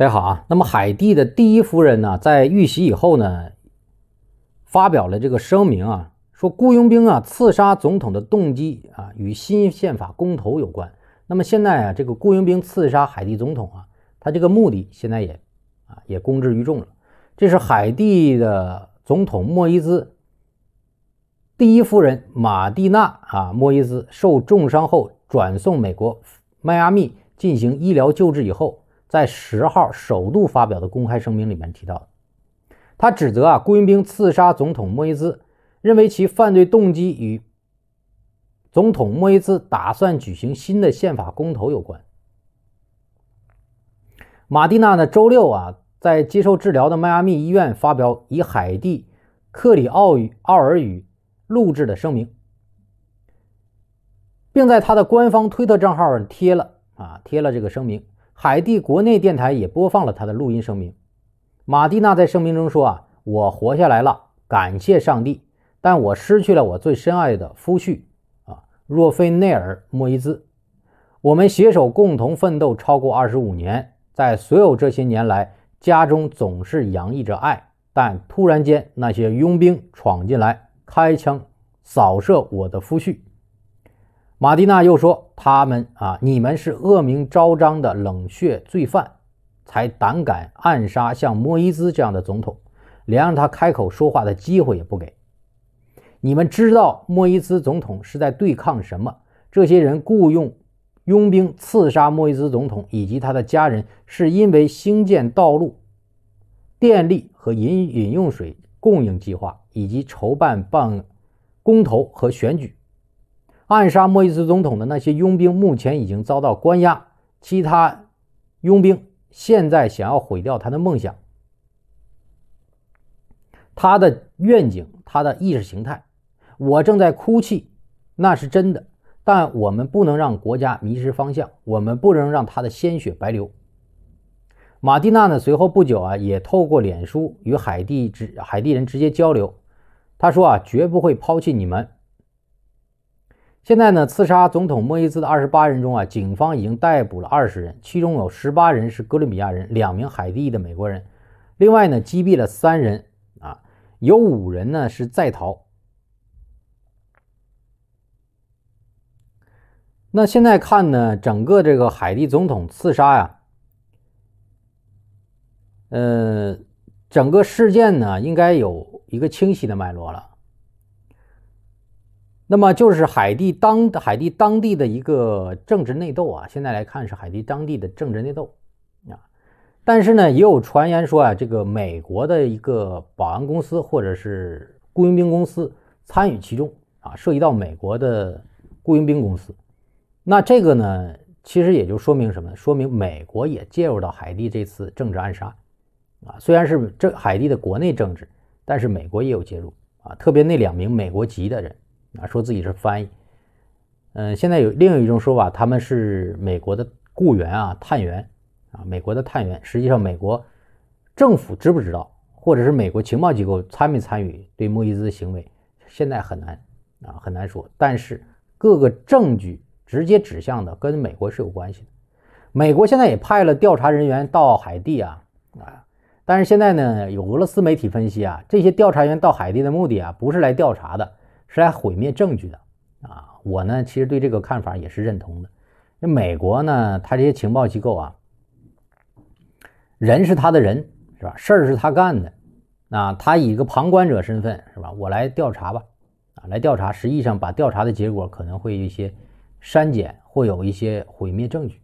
大家好啊，那么海地的第一夫人呢，在遇袭以后呢，发表了这个声明啊，说雇佣兵啊刺杀总统的动机啊与新宪法公投有关。那么现在啊，这个雇佣兵刺杀海地总统啊，他这个目的现在也啊也公之于众了。这是海地的总统莫伊兹，第一夫人马蒂娜啊，莫伊兹受重伤后转送美国迈阿密进行医疗救治以后。在十号首度发表的公开声明里面提到的，他指责啊雇佣兵刺杀总统莫伊兹，认为其犯罪动机与总统莫伊兹打算举行新的宪法公投有关。马蒂娜呢，周六啊在接受治疗的迈阿密医院发表以海地克里奥奥尔语录制的声明，并在他的官方推特账号上贴了啊贴了这个声明。海地国内电台也播放了他的录音声明。马蒂娜在声明中说：“啊，我活下来了，感谢上帝，但我失去了我最深爱的夫婿，啊，若非内尔莫伊兹。我们携手共同奋斗超过二十五年，在所有这些年来，家中总是洋溢着爱，但突然间那些佣兵闯进来，开枪扫射我的夫婿。”马蒂娜又说：“他们啊，你们是恶名昭彰的冷血罪犯，才胆敢暗杀像莫伊兹这样的总统，连让他开口说话的机会也不给。你们知道，莫伊兹总统是在对抗什么？这些人雇佣佣兵刺杀莫伊兹总统以及他的家人，是因为兴建道路、电力和饮饮用水供应计划，以及筹办棒公投和选举。”暗杀莫伊斯总统的那些佣兵目前已经遭到关押，其他佣兵现在想要毁掉他的梦想、他的愿景、他的意识形态。我正在哭泣，那是真的，但我们不能让国家迷失方向，我们不能让他的鲜血白流。马蒂娜呢？随后不久啊，也透过脸书与海地直海地人直接交流，他说啊，绝不会抛弃你们。现在呢，刺杀总统莫伊兹的二十八人中啊，警方已经逮捕了二十人，其中有十八人是哥伦比亚人，两名海地的美国人，另外呢，击毙了三人啊，有五人呢是在逃。那现在看呢，整个这个海地总统刺杀呀，呃，整个事件呢，应该有一个清晰的脉络了。那么就是海地当海地当地的一个政治内斗啊，现在来看是海地当地的政治内斗啊，但是呢，也有传言说啊，这个美国的一个保安公司或者是雇佣兵公司参与其中啊，涉及到美国的雇佣兵公司。那这个呢，其实也就说明什么？说明美国也介入到海地这次政治暗杀啊，虽然是这海地的国内政治，但是美国也有介入啊，特别那两名美国籍的人。啊，说自己是翻译。嗯，现在有另有一种说法，他们是美国的雇员啊，探员啊，美国的探员。实际上，美国政府知不知道，或者是美国情报机构参没参与对莫伊兹的行为，现在很难啊，很难说。但是各个证据直接指向的跟美国是有关系的。美国现在也派了调查人员到海地啊啊，但是现在呢，有俄罗斯媒体分析啊，这些调查员到海地的目的啊，不是来调查的。是来毁灭证据的，啊，我呢其实对这个看法也是认同的。那美国呢，他这些情报机构啊，人是他的人是吧？事儿是他干的，啊，他以一个旁观者身份是吧？我来调查吧，啊，来调查，实际上把调查的结果可能会有一些删减或有一些毁灭证据。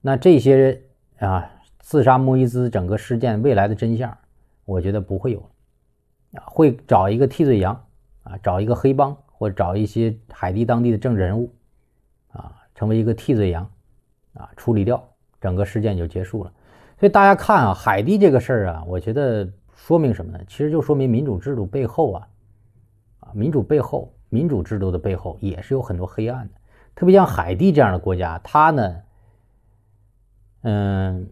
那这些啊，刺杀莫伊兹整个事件未来的真相，我觉得不会有，啊，会找一个替罪羊。啊，找一个黑帮，或者找一些海地当地的政治人物，啊，成为一个替罪羊，啊，处理掉，整个事件就结束了。所以大家看啊，海地这个事儿啊，我觉得说明什么呢？其实就说明民主制度背后啊，啊，民主背后，民主制度的背后也是有很多黑暗的。特别像海地这样的国家，它呢，嗯，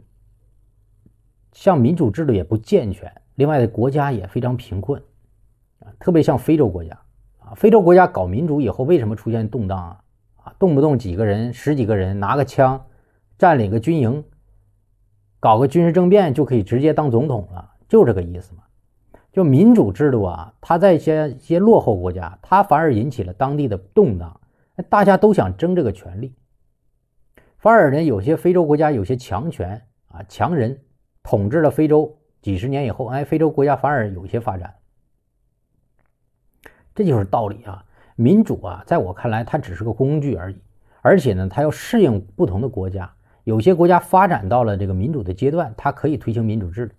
像民主制度也不健全，另外的国家也非常贫困。啊，特别像非洲国家，啊，非洲国家搞民主以后，为什么出现动荡啊？啊，动不动几个人、十几个人拿个枪占领个军营，搞个军事政变就可以直接当总统了，就这个意思嘛？就民主制度啊，它在一些一些落后国家，它反而引起了当地的动荡，大家都想争这个权利。反而呢，有些非洲国家有些强权啊，强人统治了非洲几十年以后，哎，非洲国家反而有些发展。这就是道理啊！民主啊，在我看来，它只是个工具而已。而且呢，它要适应不同的国家。有些国家发展到了这个民主的阶段，它可以推行民主制度；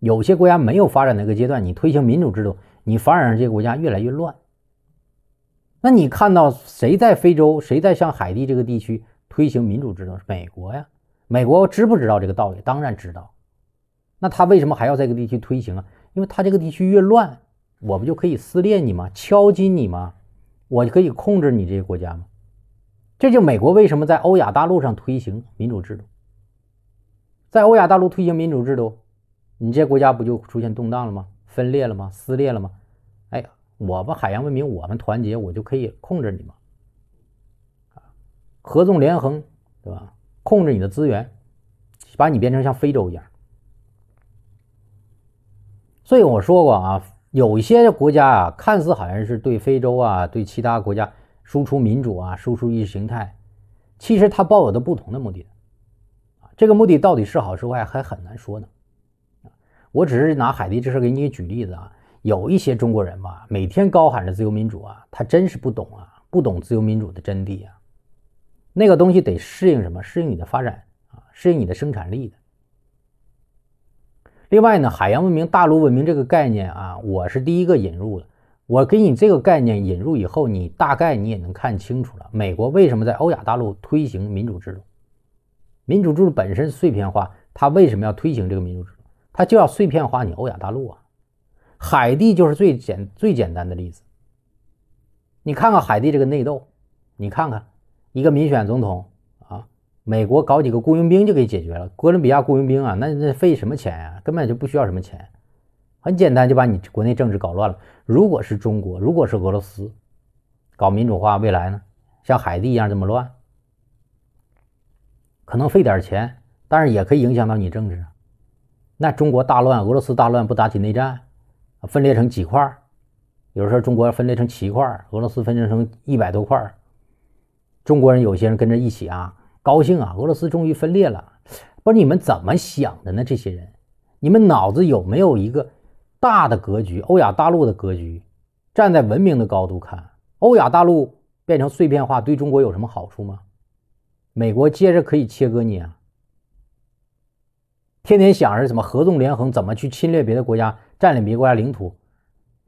有些国家没有发展那个阶段，你推行民主制度，你反而让这些国家越来越乱。那你看到谁在非洲，谁在向海地这个地区推行民主制度？美国呀！美国知不知道这个道理？当然知道。那他为什么还要在这个地区推行啊？因为他这个地区越乱。我不就可以撕裂你吗？敲击你吗？我就可以控制你这个国家吗？这就美国为什么在欧亚大陆上推行民主制度？在欧亚大陆推行民主制度，你这国家不就出现动荡了吗？分裂了吗？撕裂了吗？哎我们海洋文明，我们团结，我就可以控制你吗？合纵连横，对吧？控制你的资源，把你变成像非洲一样。所以我说过啊。有一些国家啊，看似好像是对非洲啊、对其他国家输出民主啊、输出意识形态，其实它抱有的不同的目的这个目的到底是好是坏还很难说呢。我只是拿海地这事给你举例子啊，有一些中国人吧，每天高喊着自由民主啊，他真是不懂啊，不懂自由民主的真谛啊，那个东西得适应什么？适应你的发展啊，适应你的生产力的。另外呢，海洋文明、大陆文明这个概念啊，我是第一个引入的。我给你这个概念引入以后，你大概你也能看清楚了。美国为什么在欧亚大陆推行民主制度？民主制度本身碎片化，它为什么要推行这个民主制度？它就要碎片化你欧亚大陆啊。海地就是最简最简单的例子。你看看海地这个内斗，你看看一个民选总统。美国搞几个雇佣兵就给解决了，哥伦比亚雇佣兵啊，那那费什么钱呀？根本就不需要什么钱，很简单就把你国内政治搞乱了。如果是中国，如果是俄罗斯，搞民主化，未来呢？像海地一样这么乱，可能费点钱，但是也可以影响到你政治。那中国大乱，俄罗斯大乱，不打起内战，分裂成几块儿？有说中国分裂成七块儿，俄罗斯分裂成一百多块儿。中国人有些人跟着一起啊。高兴啊！俄罗斯终于分裂了，不是你们怎么想的呢？这些人，你们脑子有没有一个大的格局？欧亚大陆的格局，站在文明的高度看，欧亚大陆变成碎片化，对中国有什么好处吗？美国接着可以切割你啊！天天想着怎么合纵连横，怎么去侵略别的国家，占领别国家领土，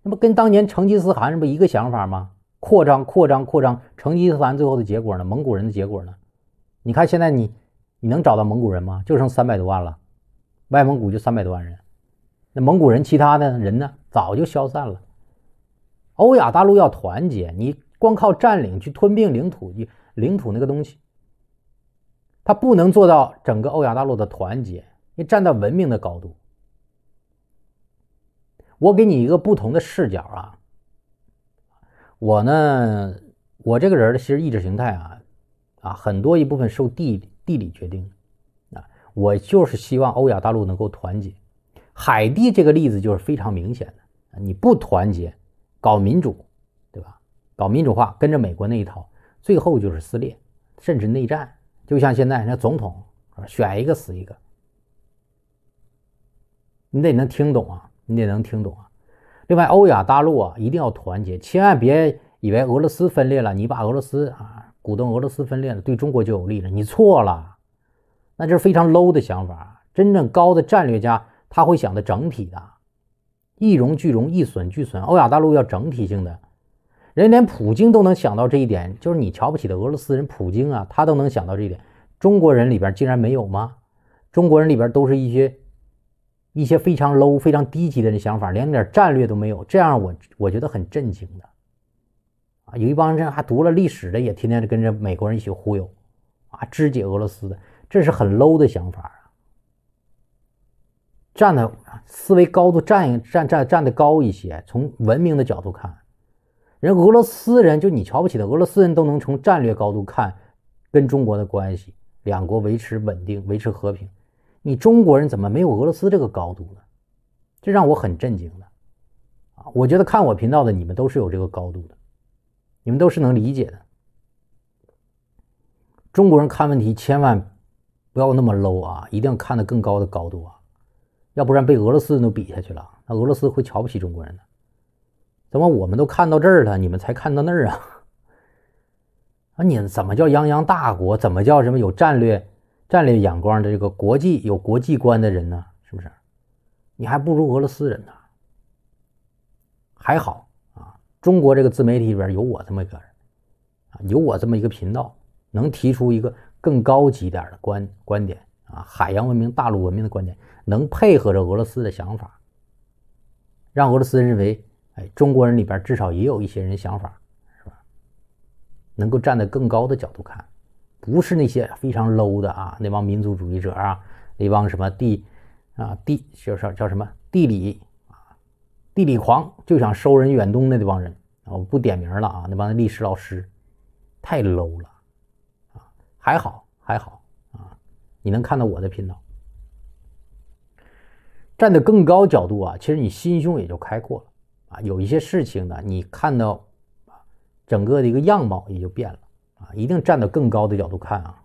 那不跟当年成吉思汗是不一个想法吗？扩张，扩张，扩张！成吉思汗最后的结果呢？蒙古人的结果呢？你看现在你你能找到蒙古人吗？就剩三百多万了，外蒙古就三百多万人，那蒙古人其他的人呢？早就消散了。欧亚大陆要团结，你光靠占领去吞并领土，一领土那个东西，他不能做到整个欧亚大陆的团结。你站在文明的高度，我给你一个不同的视角啊。我呢，我这个人的其实意识形态啊。啊，很多一部分受地地理决定，啊，我就是希望欧亚大陆能够团结。海地这个例子就是非常明显的，你不团结，搞民主，对吧？搞民主化，跟着美国那一套，最后就是撕裂，甚至内战。就像现在，那总统啊，选一个死一个。你得能听懂啊，你得能听懂。啊。另外，欧亚大陆啊，一定要团结，千万别以为俄罗斯分裂了，你把俄罗斯啊。鼓动俄罗斯分裂了，对中国就有利了？你错了，那就是非常 low 的想法。真正高的战略家，他会想的整体的，一荣俱荣，一损俱损。欧亚大陆要整体性的，人连普京都能想到这一点，就是你瞧不起的俄罗斯人，普京啊，他都能想到这一点。中国人里边竟然没有吗？中国人里边都是一些一些非常 low、非常低级的人想法，连点战略都没有。这样我我觉得很震惊的。啊，有一帮人还读了历史的，也天天跟着美国人一起忽悠，啊，肢解俄罗斯的，这是很 low 的想法啊。站的思维高度站一站站站的高一些，从文明的角度看，人俄罗斯人就你瞧不起的俄罗斯人都能从战略高度看跟中国的关系，两国维持稳定、维持和平，你中国人怎么没有俄罗斯这个高度呢？这让我很震惊的，啊，我觉得看我频道的你们都是有这个高度的。你们都是能理解的。中国人看问题千万不要那么 low 啊，一定要看得更高的高度啊，要不然被俄罗斯人都比下去了，那俄罗斯会瞧不起中国人的。怎么我们都看到这儿了，你们才看到那儿啊？啊，你怎么叫泱泱大国？怎么叫什么有战略、战略眼光的这个国际有国际观的人呢？是不是？你还不如俄罗斯人呢？还好。中国这个自媒体里边有我这么一个人啊，有我这么一个频道，能提出一个更高级点的观观点啊，海洋文明、大陆文明的观点，能配合着俄罗斯的想法，让俄罗斯认为，哎，中国人里边至少也有一些人想法，是吧？能够站在更高的角度看，不是那些非常 low 的啊，那帮民族主义者啊，那帮什么地啊地就是叫什么地理。地理狂就想收人远东那那帮人啊，我不点名了啊，那帮历史老师，太 low 了，啊，还好还好啊，你能看到我的频道，站得更高角度啊，其实你心胸也就开阔了啊，有一些事情呢，你看到整个的一个样貌也就变了啊，一定站到更高的角度看啊。